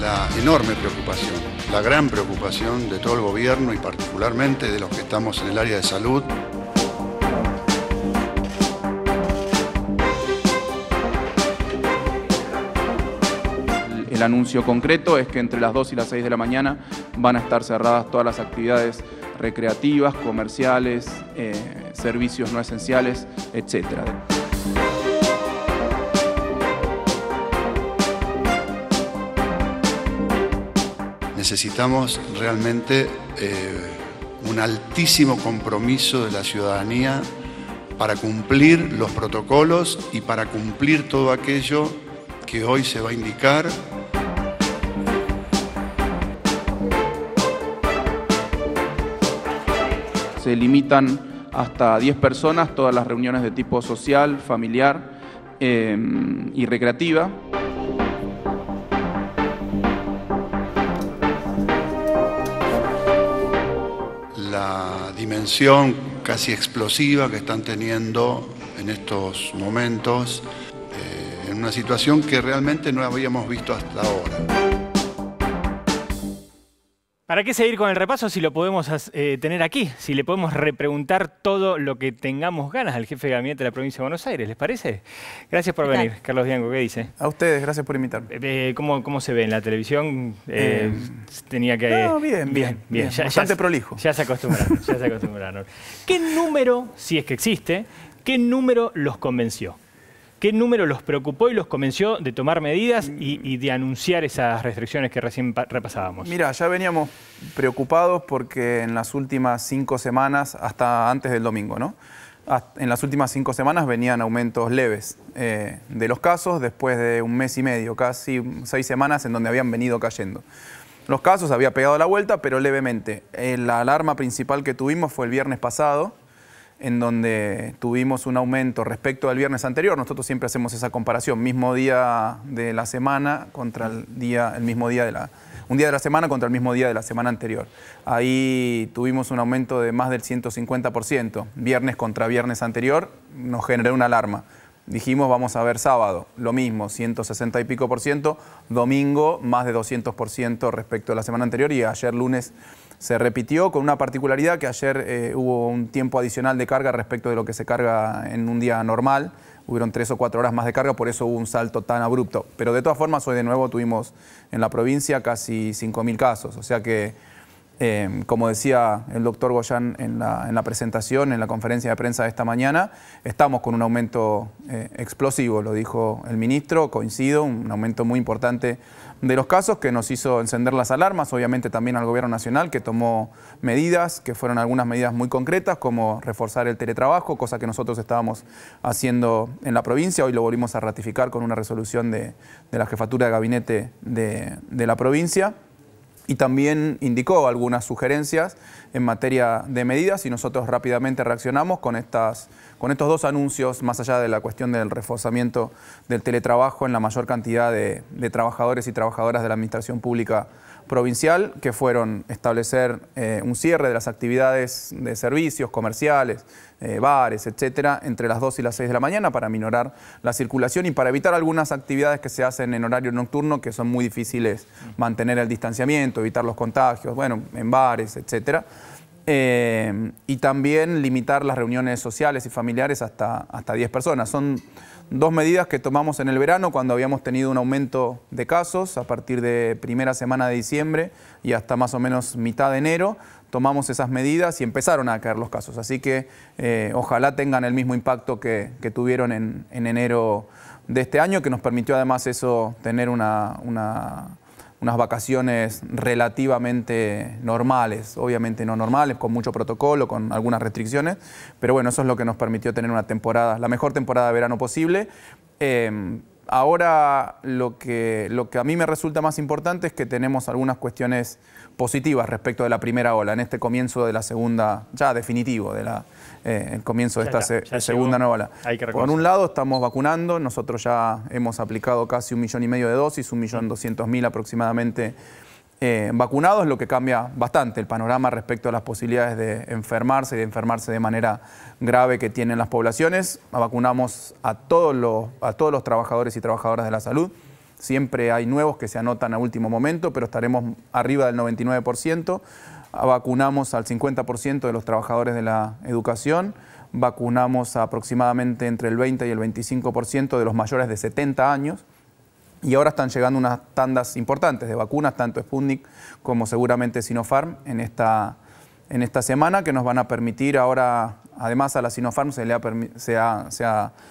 la enorme preocupación, la gran preocupación de todo el gobierno y particularmente de los que estamos en el área de salud. El anuncio concreto es que entre las 2 y las 6 de la mañana van a estar cerradas todas las actividades recreativas, comerciales, eh, servicios no esenciales, etc. necesitamos realmente eh, un altísimo compromiso de la ciudadanía para cumplir los protocolos y para cumplir todo aquello que hoy se va a indicar se limitan hasta 10 personas todas las reuniones de tipo social, familiar eh, y recreativa. casi explosiva que están teniendo en estos momentos, eh, en una situación que realmente no habíamos visto hasta ahora. ¿Para qué seguir con el repaso si lo podemos eh, tener aquí? Si le podemos repreguntar todo lo que tengamos ganas al jefe de gabinete de la provincia de Buenos Aires, ¿les parece? Gracias por venir, Carlos Bianco, ¿qué dice? A ustedes, gracias por invitarme. Eh, eh, ¿cómo, se ve en la televisión? tenía que... bien, bien, bien. Ya, bastante prolijo. Ya se acostumbraron, ya se acostumbraron. ¿Qué número, si es que existe, qué número los convenció? ¿Qué número los preocupó y los convenció de tomar medidas y, mm. de anunciar esas restricciones que recién repasábamos? Mira, ya veníamos preocupados porque en las últimas cinco semanas, hasta antes del domingo, ¿no? en las últimas cinco semanas venían aumentos leves eh, de los casos después de un mes y medio, casi seis semanas en donde habían venido cayendo. Los casos había pegado la vuelta, pero levemente. Eh, la alarma principal que tuvimos fue el viernes pasado, en donde tuvimos un aumento respecto al viernes anterior. Nosotros siempre hacemos esa comparación, mismo día de la semana contra el día, el mismo día de la, un día de la semana contra el mismo día de la semana anterior. Ahí tuvimos un aumento de más del 150%, viernes contra viernes anterior, nos generó una alarma dijimos vamos a ver sábado, lo mismo, 160 y pico por ciento, domingo más de 200 por ciento respecto a la semana anterior y ayer lunes se repitió con una particularidad que ayer eh, hubo un tiempo adicional de carga respecto de lo que se carga en un día normal, hubieron tres o cuatro horas más de carga, por eso hubo un salto tan abrupto. Pero de todas formas, hoy de nuevo tuvimos en la provincia casi 5.000 casos, o sea que Em, como decía el doctor Goyán en la, presentación, en la conferencia de prensa de esta mañana, estamos con un aumento eh, explosivo, lo dijo el ministro, coincido, un aumento muy importante de los casos que nos hizo encender las alarmas, obviamente también al gobierno nacional que tomó medidas, que fueron algunas medidas muy concretas, como reforzar el teletrabajo, cosa que nosotros estábamos haciendo en la provincia, hoy lo volvimos a ratificar con una resolución de, la jefatura de gabinete de la provincia y también indicó algunas sugerencias en materia de medidas y nosotros rápidamente reaccionamos con, estos dos anuncios, más allá de la cuestión del reforzamiento del teletrabajo en la mayor cantidad de trabajadores y trabajadoras de la administración pública provincial, que fueron establecer eh, un cierre de las actividades de servicios comerciales, eh, bares, etcétera, entre las 2 y las 6 de la mañana para minorar la circulación y para evitar algunas actividades que se hacen en horario nocturno que son muy difíciles mantener el distanciamiento, evitar los contagios, bueno, en bares, etcétera. Eh, y también limitar las reuniones sociales y familiares hasta, hasta 10 personas. Son dos medidas que tomamos en el verano cuando habíamos tenido un aumento de casos a partir de primera semana de diciembre y hasta más o menos mitad de enero. Tomamos esas medidas y empezaron a caer los casos. Así que eh, ojalá tengan el mismo impacto que, tuvieron en, en, enero de este año, que nos permitió además eso tener una, una unas vacaciones relativamente normales, obviamente no normales, con mucho protocolo, con algunas restricciones, pero bueno, eso es lo que nos permitió tener una temporada, la mejor temporada de verano posible. Em, Ahora lo que, lo que a mí me resulta más importante es que tenemos algunas cuestiones positivas respecto de la primera ola, en este comienzo de la segunda, ya definitivo, de la, eh, el comienzo de esta segunda nueva ola. Por un lado estamos vacunando, nosotros ya hemos aplicado casi un millón y medio de dosis, un millón doscientos mil aproximadamente eh, vacunados, lo que cambia bastante el panorama respecto a las posibilidades de enfermarse y de enfermarse de manera grave que tienen las poblaciones. Vacunamos a todos los, a todos los trabajadores y trabajadoras de la salud. Siempre hay nuevos que se anotan a último momento, pero estaremos arriba del 99%. Vacunamos al 50% de los trabajadores de la educación. Vacunamos aproximadamente entre el 20 y el 25% de los mayores de 70 años. Y ahora están llegando unas tandas importantes de vacunas, tanto Sputnik como seguramente Sinopharm, en esta, en esta semana, que nos van a permitir ahora, además a la Sinopharm se, le ha, se,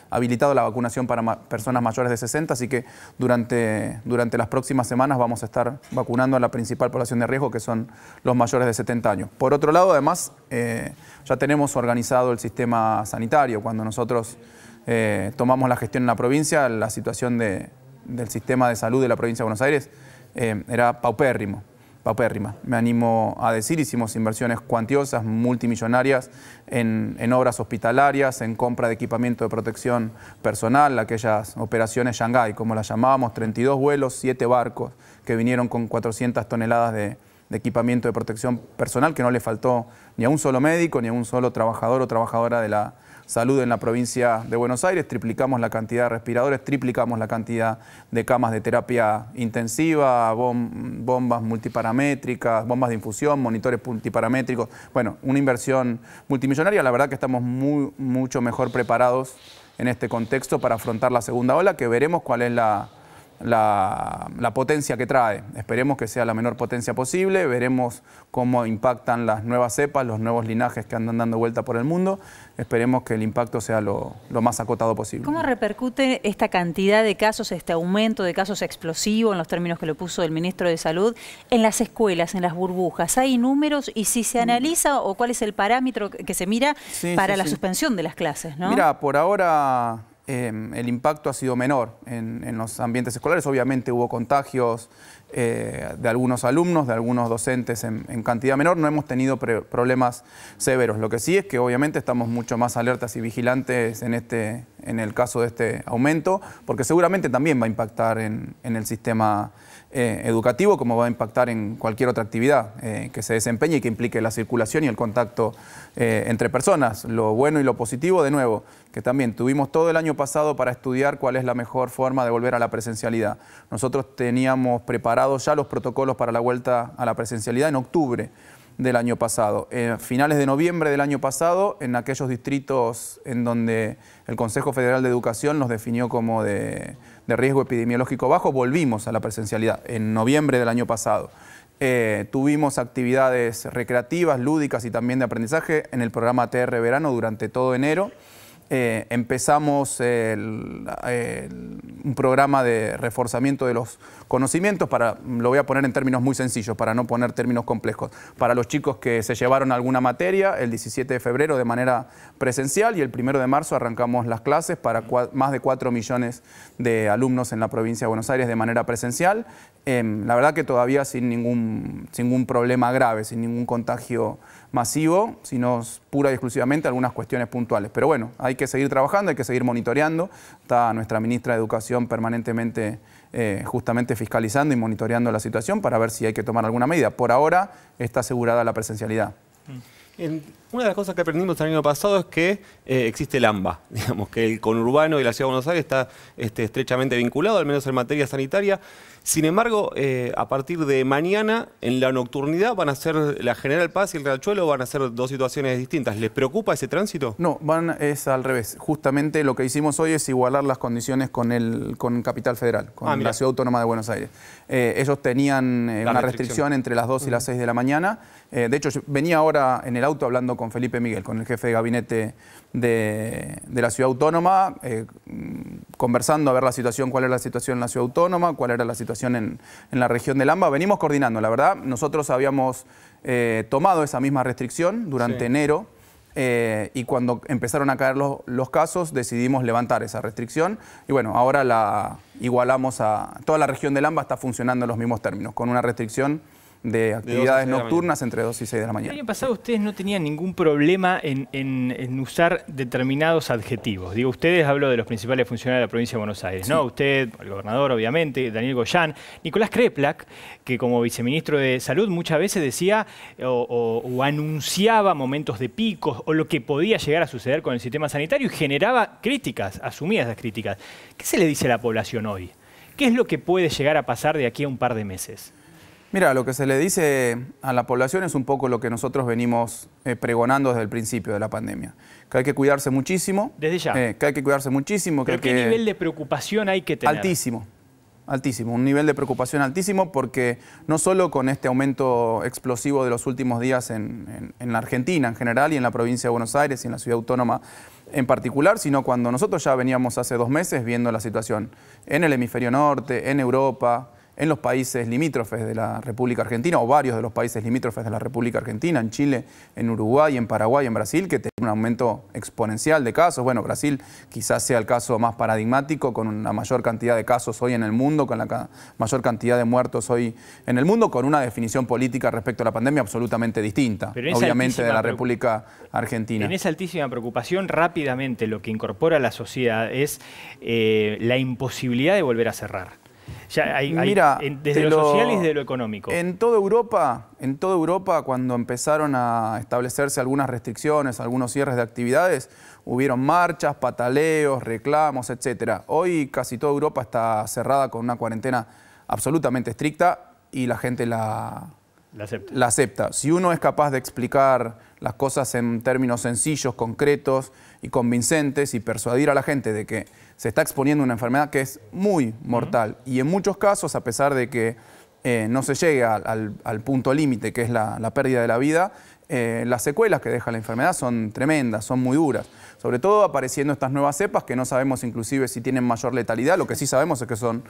habilitado la vacunación para personas mayores de 60, así que durante, durante las próximas semanas vamos a estar vacunando a la principal población de riesgo, que son los mayores de 70 años. Por otro lado, además, eh, ya tenemos organizado el sistema sanitario. Cuando nosotros eh, tomamos la gestión en la provincia, la situación de del sistema de salud de la provincia de Buenos Aires eh, era paupérrimo, paupérrima. Me animo a decir, hicimos inversiones cuantiosas, multimillonarias, en, obras hospitalarias, en compra de equipamiento de protección personal, aquellas operaciones Shanghai, como las llamábamos, 32 vuelos, 7 barcos que vinieron con 400 toneladas de, de equipamiento de protección personal que no le faltó ni a un solo médico, ni a un solo trabajador o trabajadora de la, Salud en la provincia de Buenos Aires, triplicamos la cantidad de respiradores, triplicamos la cantidad de camas de terapia intensiva, bombas multiparamétricas, bombas de infusión, monitores multiparamétricos. Bueno, una inversión multimillonaria, la verdad que estamos muy, mucho mejor preparados en este contexto para afrontar la segunda ola, que veremos cuál es la, la, potencia que trae. Esperemos que sea la menor potencia posible, veremos cómo impactan las nuevas cepas, los nuevos linajes que andan dando vuelta por el mundo. Esperemos que el impacto sea lo, más acotado posible. ¿Cómo repercute esta cantidad de casos, este aumento de casos explosivos, en los términos que lo puso el ministro de Salud, en las escuelas, en las burbujas? ¿Hay números y si se analiza o cuál es el parámetro que se mira para la suspensión de las clases? ¿no? Mira, por ahora Em, el impacto ha sido menor en, los ambientes escolares. Obviamente hubo contagios eh, de algunos alumnos, de algunos docentes en, en cantidad menor. No hemos tenido problemas severos. Lo que sí es que obviamente estamos mucho más alertas y vigilantes en este, en el caso de este aumento, porque seguramente también va a impactar en, el sistema eh, educativo, como va a impactar en cualquier otra actividad eh, que se desempeñe y que implique la circulación y el contacto eh, entre personas. Lo bueno y lo positivo, de nuevo, que también tuvimos todo el año pasado para estudiar cuál es la mejor forma de volver a la presencialidad. Nosotros teníamos preparados ya los protocolos para la vuelta a la presencialidad en octubre del año pasado. Eh, finales de noviembre del año pasado, en aquellos distritos en donde el Consejo Federal de Educación nos definió como de, riesgo epidemiológico bajo, volvimos a la presencialidad en noviembre del año pasado. Eh, tuvimos actividades recreativas, lúdicas y también de aprendizaje en el programa TR Verano durante todo enero. Eh, empezamos un programa de reforzamiento de los conocimientos para, lo voy a poner en términos muy sencillos, para no poner términos complejos, para los chicos que se llevaron alguna materia el 17 de febrero de manera presencial y el 1 de marzo arrancamos las clases para más de 4 millones de alumnos en la provincia de Buenos Aires de manera presencial. Em, la verdad que todavía sin ningún, sin ningún problema grave, sin ningún contagio masivo, sino pura y exclusivamente algunas cuestiones puntuales. Pero bueno, hay que seguir trabajando, hay que seguir monitoreando. Está nuestra ministra de Educación permanentemente eh, justamente fiscalizando y monitoreando la situación para ver si hay que tomar alguna medida. Por ahora está asegurada la presencialidad. Mm. una de las cosas que aprendimos el año pasado es que eh, existe el AMBA, digamos que el conurbano y la Ciudad de Buenos Aires está este, estrechamente vinculado, al menos en materia sanitaria. Sin embargo, eh, a partir de mañana, en la nocturnidad, van a ser la General Paz y el Riachuelo, van a ser dos situaciones distintas. ¿Les preocupa ese tránsito? No, van es al revés. Justamente lo que hicimos hoy es igualar las condiciones con, el, con Capital Federal, con ah, la Ciudad Autónoma de Buenos Aires. Eh, ellos tenían eh, una restricción. entre las 2 y las 6 de la mañana. de hecho, venía ahora en el auto hablando con Felipe Miguel, con el jefe de gabinete de, de la Ciudad Autónoma conversando a ver la situación, cuál era la situación en la ciudad autónoma, cuál era la situación en, la región del AMBA. Venimos coordinando, la verdad. Nosotros habíamos eh, tomado esa misma restricción durante enero. Eh, y cuando empezaron a caer los, casos decidimos levantar esa restricción y bueno, ahora la igualamos a toda la región del AMBA está funcionando en los mismos términos, con una restricción de actividades nocturnas entre 2 y 6 de la mañana. El año pasado ustedes no tenían ningún problema en, usar determinados adjetivos. Digo, ustedes hablo de los principales funcionarios de la provincia de Buenos Aires, ¿no? Usted, el gobernador, obviamente, Daniel Goyán, Nicolás Kreplak, que como viceministro de Salud muchas veces decía o, o anunciaba momentos de picos o lo que podía llegar a suceder con el sistema sanitario y generaba críticas, asumía esas críticas. ¿Qué se le dice a la población hoy? ¿Qué es lo que puede llegar a pasar de aquí a un par de meses? Mira, lo que se le dice a la población es un poco lo que nosotros venimos eh, pregonando desde el principio de la pandemia. Que hay que cuidarse muchísimo. Desde ya. Eh, que hay que cuidarse muchísimo. ¿Pero que qué nivel de preocupación hay que tener? Altísimo. Altísimo, un nivel de preocupación altísimo porque no solo con este aumento explosivo de los últimos días en la Argentina en general y en la provincia de Buenos Aires y en la ciudad autónoma en particular, sino cuando nosotros ya veníamos hace dos meses viendo la situación en el hemisferio norte, en Europa, en los países limítrofes de la República Argentina, o varios de los países limítrofes de la República Argentina, en Chile, en Uruguay, en Paraguay, en Brasil, que tiene un aumento exponencial de casos. Bueno, Brasil quizás sea el caso más paradigmático, con la mayor cantidad de casos hoy en el mundo, con la mayor cantidad de muertos hoy en el mundo, con una definición política respecto a la pandemia absolutamente distinta, obviamente, de la República Argentina. En esa altísima preocupación, rápidamente lo que incorpora la sociedad es eh, la imposibilidad de volver a cerrar. Mira, desde lo, social y desde lo económico. En toda Europa, en toda Europa, cuando empezaron a establecerse algunas restricciones, algunos cierres de actividades, hubieron marchas, pataleos, reclamos, etcétera. Hoy casi toda Europa está cerrada con una cuarentena absolutamente estricta y la gente la acepta. Si uno es capaz de explicar las cosas en términos sencillos, concretos, y convincentes y persuadir a la gente de que se está exponiendo una enfermedad que es muy mortal. Y en muchos casos, a pesar de que eh, no se llegue al, punto límite, que es la, pérdida de la vida, eh, las secuelas que deja la enfermedad son tremendas, son muy duras. Sobre todo apareciendo estas nuevas cepas que no sabemos inclusive si tienen mayor letalidad, lo que sí sabemos es que son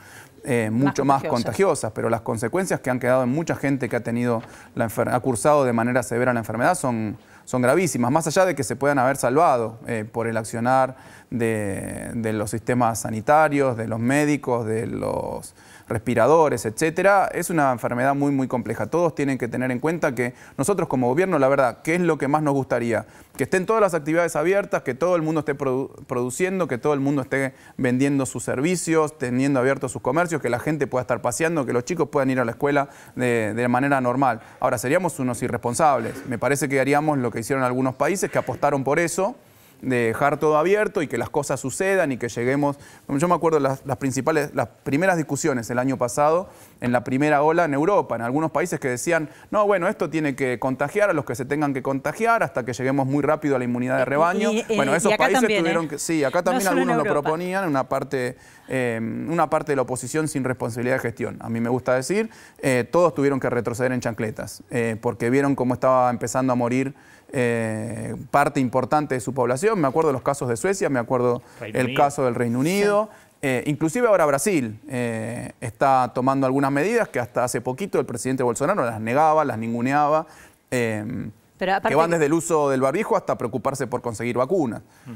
eh, mucho más, contagiosas. pero las consecuencias que han quedado en mucha gente que ha tenido la ha cursado de manera severa la enfermedad son, son gravísimas, más allá de que se puedan haber salvado eh, por el accionar de los sistemas sanitarios, de los médicos, de los respiradores, etcétera. Es una enfermedad muy, muy compleja. Todos tienen que tener en cuenta que nosotros como gobierno, la verdad, ¿qué es lo que más nos gustaría? Que estén todas las actividades abiertas, que todo el mundo esté produciendo, que todo el mundo esté vendiendo sus servicios, teniendo abiertos sus comercios, que la gente pueda estar paseando, que los chicos puedan ir a la escuela de manera normal. Ahora, seríamos unos irresponsables. Me parece que haríamos lo que hicieron algunos países que apostaron por eso de dejar todo abierto y que las cosas sucedan y que lleguemos. Yo me acuerdo las, las principales, las primeras discusiones el año pasado, en la primera ola en Europa, en algunos países que decían, no, bueno, esto tiene que contagiar a los que se tengan que contagiar hasta que lleguemos muy rápido a la inmunidad de eh, rebaño. bueno, esos países ¿eh? tuvieron que. Sí, acá también algunos lo proponían, una parte, eh, una parte de la oposición sin responsabilidad de gestión. A mí me gusta decir, todos tuvieron que retroceder en chancletas, porque vieron cómo estaba empezando a morir. Eh, parte importante de su población. Me acuerdo los casos de Suecia, me acuerdo el caso del Reino Unido. Eh, inclusive ahora Brasil eh, está tomando algunas medidas que hasta hace poquito el presidente Bolsonaro las negaba, las ninguneaba, que van desde el uso del barbijo hasta preocuparse por conseguir vacunas. Mm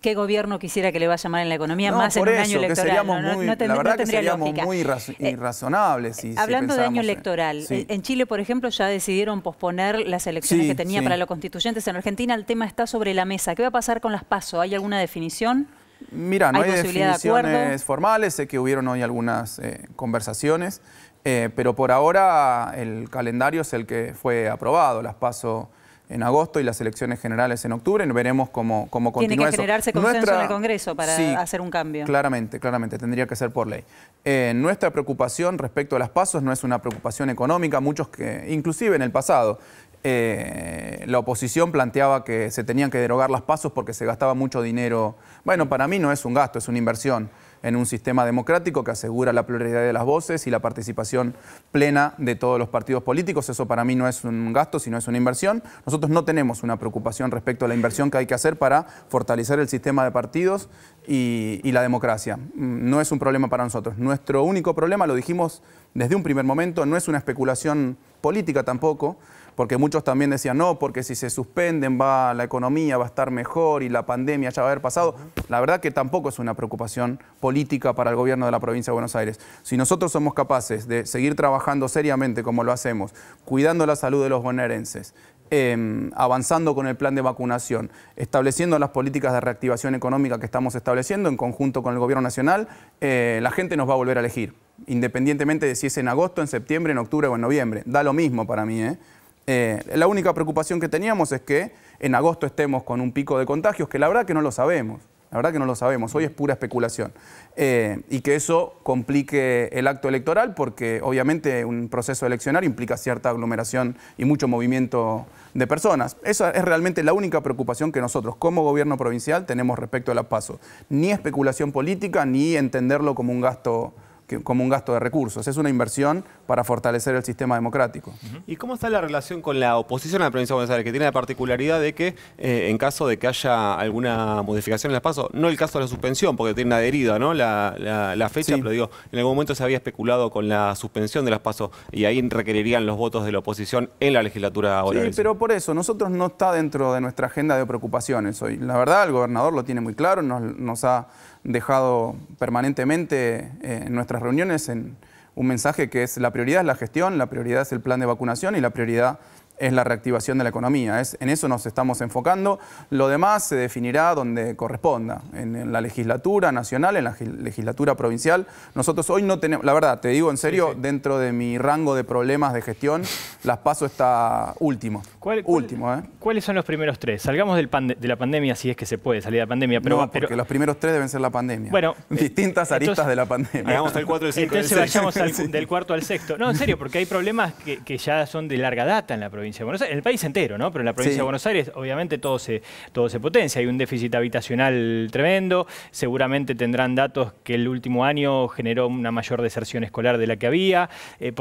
qué gobierno quisiera que le va a llamar en la economía más en un año electoral. la verdad que seríamos muy eh, irrazonables. hablando de año electoral, en, Chile, por ejemplo, ya decidieron posponer las elecciones que tenía para los constituyentes. En Argentina el tema está sobre la mesa. ¿Qué va a pasar con las PASO? ¿Hay alguna definición? Mira, no hay, definiciones formales, sé que hubieron hoy algunas eh, conversaciones, eh, pero por ahora el calendario es el que fue aprobado, las PASO en agosto y las elecciones generales en octubre. Veremos cómo, cómo continúa Tiene que generarse consenso en el Congreso para hacer un cambio. Claramente, claramente, tendría que ser por ley. Eh, nuestra preocupación respecto a las pasos no es una preocupación económica, muchos que, inclusive en el pasado, eh, la oposición planteaba que se tenían que derogar las pasos porque se gastaba mucho dinero. Bueno, para mí no es un gasto, es una inversión en un sistema democrático que asegura la pluralidad de las voces y la participación plena de todos los partidos políticos. Eso para mí no es un gasto, sino es una inversión. Nosotros no tenemos una preocupación respecto a la inversión que hay que hacer para fortalecer el sistema de partidos y, y la democracia. No es un problema para nosotros. Nuestro único problema, lo dijimos desde un primer momento, no es una especulación política tampoco porque muchos también decían, no, porque si se suspenden va la economía va a estar mejor y la pandemia ya va a haber pasado. La verdad que tampoco es una preocupación política para el gobierno de la provincia de Buenos Aires. Si nosotros somos capaces de seguir trabajando seriamente como lo hacemos, cuidando la salud de los bonaerenses, em, avanzando con el plan de vacunación, estableciendo las políticas de reactivación económica que estamos estableciendo en conjunto con el Gobierno Nacional, eh, la gente nos va a volver a elegir, independientemente de si es en agosto, en septiembre, en octubre o en noviembre. Da lo mismo para mí, ¿eh? Eh, la única preocupación que teníamos es que en agosto estemos con un pico de contagios, que la verdad que no lo sabemos. La verdad que no lo sabemos, hoy es pura especulación. Eh, y que eso complique el acto electoral porque obviamente un proceso eleccionario implica cierta aglomeración y mucho movimiento de personas. Esa es realmente la única preocupación que nosotros como gobierno provincial tenemos respecto al apaso, PASO. Ni especulación política ni entenderlo como un gasto como un gasto de recursos, es una inversión para fortalecer el sistema democrático. ¿Y cómo está la relación con la oposición a la provincia de Buenos Aires, que tiene la particularidad de que eh, en caso de que haya alguna modificación en las PASO, no el caso de la suspensión, porque tiene adherida ¿no? la, la, fecha, pero digo, en algún momento se había especulado con la suspensión de las pasos y ahí requerirían los votos de la oposición en la legislatura ahora. Sí, pero por eso, nosotros no está dentro de nuestra agenda de preocupaciones hoy. La verdad, el gobernador lo tiene muy claro, nos, ha dejado permanentemente en eh, nuestras reuniones en un mensaje que es la prioridad es la gestión, la prioridad es el plan de vacunación y la prioridad es la reactivación de la economía. Es, en eso nos estamos enfocando. Lo demás se definirá donde corresponda, en, la legislatura nacional, en la legislatura provincial. Nosotros hoy no tenemos, la verdad, te digo en serio, dentro de mi rango de problemas de gestión, las paso está último. ¿Cuál, último eh. ¿Cuáles son los primeros tres? Salgamos del de la pandemia, si es que se puede salir de la pandemia. Pero, no, porque los primeros tres deben ser la pandemia. Bueno, eh, Distintas aristas de la pandemia. 4 Entonces vayamos del cuarto al sexto. No, en serio, porque hay problemas que ya son de larga data en la provincia en el país entero, ¿no? Pero en la provincia de Buenos Aires, obviamente, todo se, todo se potencia. Hay un déficit habitacional tremendo. Seguramente tendrán datos que el último año generó una mayor deserción escolar de la que había. Eh,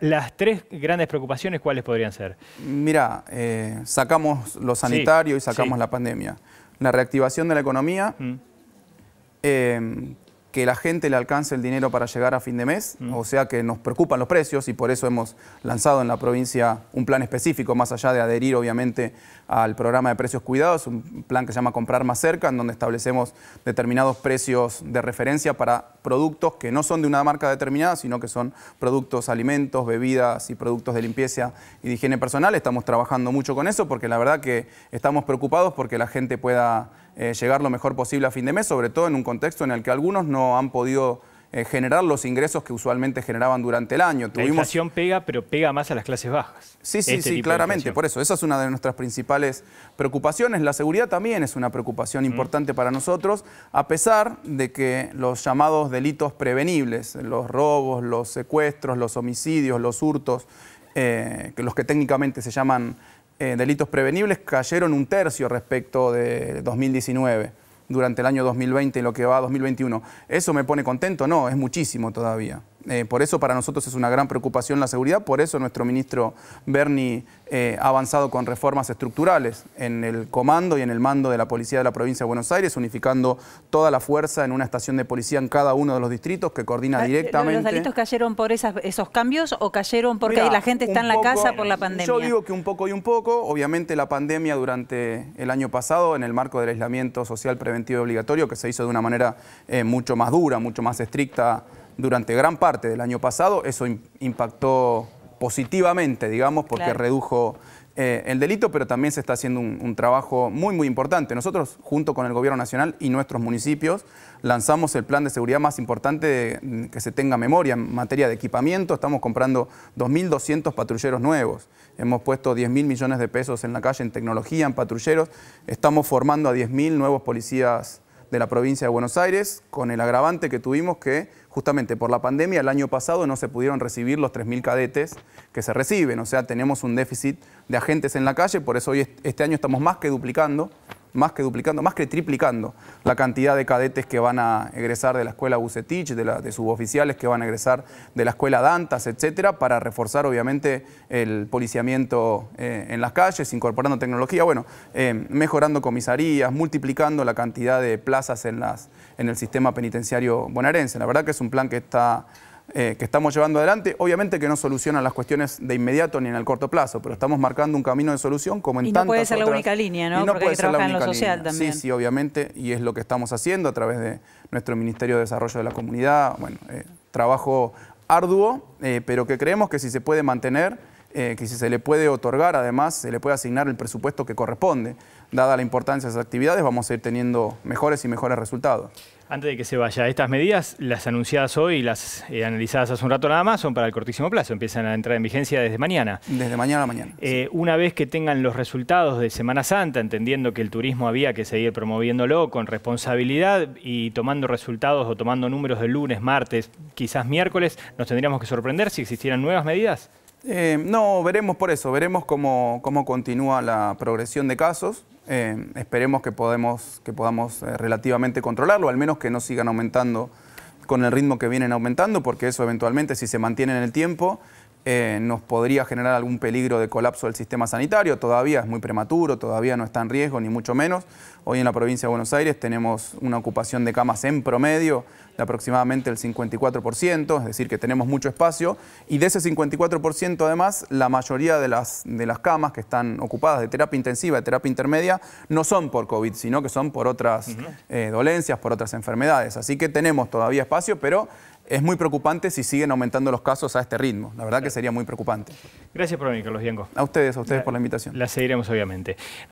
las tres grandes preocupaciones, ¿cuáles podrían ser? Mira, eh, sacamos lo sanitario y sacamos la pandemia. La reactivación de la economía. Mm. Eh, que la gente le alcance el dinero para llegar a fin de mes, mm. o sea que nos preocupan los precios y por eso hemos lanzado en la provincia un plan específico, más allá de adherir obviamente al programa de precios cuidados, un plan que se llama Comprar más cerca, en donde establecemos determinados precios de referencia para productos que no son de una marca determinada, sino que son productos, alimentos, bebidas y productos de limpieza y de higiene personal. Estamos trabajando mucho con eso porque la verdad que estamos preocupados porque la gente pueda eh, llegar lo mejor posible a fin de mes, sobre todo en un contexto en el que algunos no han podido eh, generar los ingresos que usualmente generaban durante el año. La inflación pega, pero pega más a las clases bajas. Sí, sí, este sí, claramente, por eso. Esa es una de nuestras principales preocupaciones. La seguridad también es una preocupación importante para nosotros, a pesar de que los llamados delitos prevenibles, los robos, los secuestros, los homicidios, los hurtos, eh, los que técnicamente se llaman eh, delitos prevenibles cayeron un tercio respecto de 2019, durante el año 2020 y lo que va a 2021. ¿Eso me pone contento? No, es muchísimo todavía. Eh, por eso para nosotros es una gran preocupación la seguridad, por eso nuestro ministro Berni eh, ha avanzado con reformas estructurales en el comando y en el mando de la Policía de la Provincia de Buenos Aires, unificando toda la fuerza en una estación de policía en cada uno de los distritos que coordina ah, eh, directamente. ¿Los delitos cayeron por esas, esos cambios o cayeron porque la gente está en la casa por la pandemia? Yo digo que un poco y un poco. Obviamente la pandemia durante el año pasado, en el marco del aislamiento social preventivo obligatorio, que se hizo de una manera mucho más dura, mucho más estricta durante gran parte del año pasado. Eso impactó positivamente, digamos, porque redujo eh, el delito, pero también se está haciendo un, trabajo muy, muy importante. Nosotros, junto con el Gobierno Nacional y nuestros municipios, lanzamos el plan de seguridad más importante mm, que se tenga memoria en materia de equipamiento. Estamos comprando 2.200 patrulleros nuevos. Hemos puesto 10.000 millones de pesos en la calle en tecnología, en patrulleros. Estamos formando a 10.000 nuevos policías de la provincia de Buenos Aires, con el agravante que tuvimos que justamente por la pandemia el año pasado no se pudieron recibir los 3.000 cadetes que se reciben, o sea, tenemos un déficit de agentes en la calle, por eso hoy este año estamos más que duplicando más que duplicando, más que triplicando la cantidad de cadetes que van a egresar de la escuela Bucetich, de, de suboficiales que van a egresar de la escuela Dantas, etcétera, para reforzar obviamente el policiamiento eh, en las calles, incorporando tecnología, bueno, eh, mejorando comisarías, multiplicando la cantidad de plazas en, las, en el sistema penitenciario bonaerense. La verdad que es un plan que está eh, que estamos llevando adelante, obviamente que no solucionan las cuestiones de inmediato ni en el corto plazo, pero estamos marcando un camino de solución como en y no puede ser la única línea, ¿no? no Porque puede ser en lo social también. Sí, sí, obviamente, y es lo que estamos haciendo a través de nuestro Ministerio de Desarrollo de la Comunidad, bueno, eh, trabajo arduo, eh, pero que creemos que si se puede mantener eh, que si se le puede otorgar, además, se le puede asignar el presupuesto que corresponde. Dada la importancia de esas actividades, vamos a ir teniendo mejores y mejores resultados. Antes de que se vaya, estas medidas, las anunciadas hoy y las eh, analizadas hace un rato nada más, son para el cortísimo plazo, empiezan a entrar en vigencia desde mañana. Desde mañana a mañana. Eh, una vez que tengan los resultados de Semana Santa, entendiendo que el turismo había que seguir promoviéndolo con responsabilidad y tomando resultados o tomando números de lunes, martes, quizás miércoles, ¿nos tendríamos que sorprender si existieran nuevas medidas? Eh, no, veremos por eso, veremos cómo, continúa la progresión de casos. Eh, esperemos que, podemos, que podamos eh, relativamente controlarlo, al menos que no sigan aumentando con el ritmo que vienen aumentando, porque eso eventualmente si se mantiene en el tiempo eh, nos podría generar algún peligro de colapso del sistema sanitario. Todavía es muy prematuro, todavía no está en riesgo, ni mucho menos. Hoy en la provincia de Buenos Aires tenemos una ocupación de camas en promedio de aproximadamente el 54%, es decir, que tenemos mucho espacio. Y de ese 54%, además, la mayoría de las, de las camas que están ocupadas de terapia intensiva, de terapia intermedia, no son por COVID, sino que son por otras eh, dolencias, por otras enfermedades. Así que tenemos todavía espacio, pero es muy preocupante si siguen aumentando los casos a este ritmo. La verdad que sería muy preocupante. Gracias por venir, Carlos Diengo. A ustedes, a ustedes por la invitación. La seguiremos, obviamente.